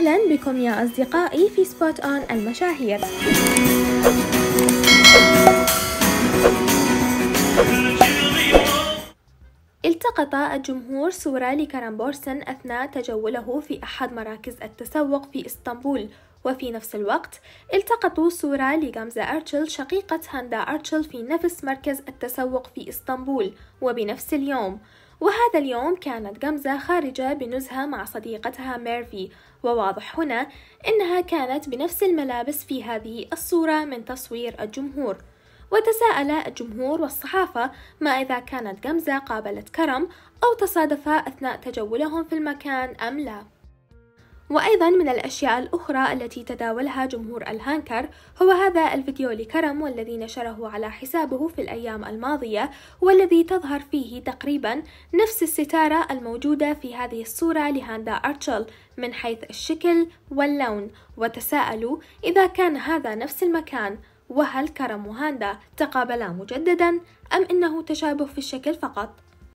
أهلا بكم يا أصدقائي في سبوت أون المشاهير التقط الجمهور صورة لكرم بورسن أثناء تجوله في أحد مراكز التسوق في إسطنبول وفي نفس الوقت التقطوا صورة لغمزة أرتشل شقيقة هاندا أرتشل في نفس مركز التسوق في إسطنبول وبنفس اليوم وهذا اليوم كانت غمزة خارجة بنزهة مع صديقتها ميرفي وواضح هنا أنها كانت بنفس الملابس في هذه الصورة من تصوير الجمهور وتساءل الجمهور والصحافة ما إذا كانت غمزة قابلت كرم أو تصادفا أثناء تجولهم في المكان أم لا وأيضا من الأشياء الأخرى التي تداولها جمهور الهانكر هو هذا الفيديو لكرم والذي نشره على حسابه في الأيام الماضية والذي تظهر فيه تقريبا نفس الستارة الموجودة في هذه الصورة لهاندا أرتشل من حيث الشكل واللون وتساءلوا إذا كان هذا نفس المكان وهل كرم وهاندا تقابلا مجددا أم إنه تشابه في الشكل فقط؟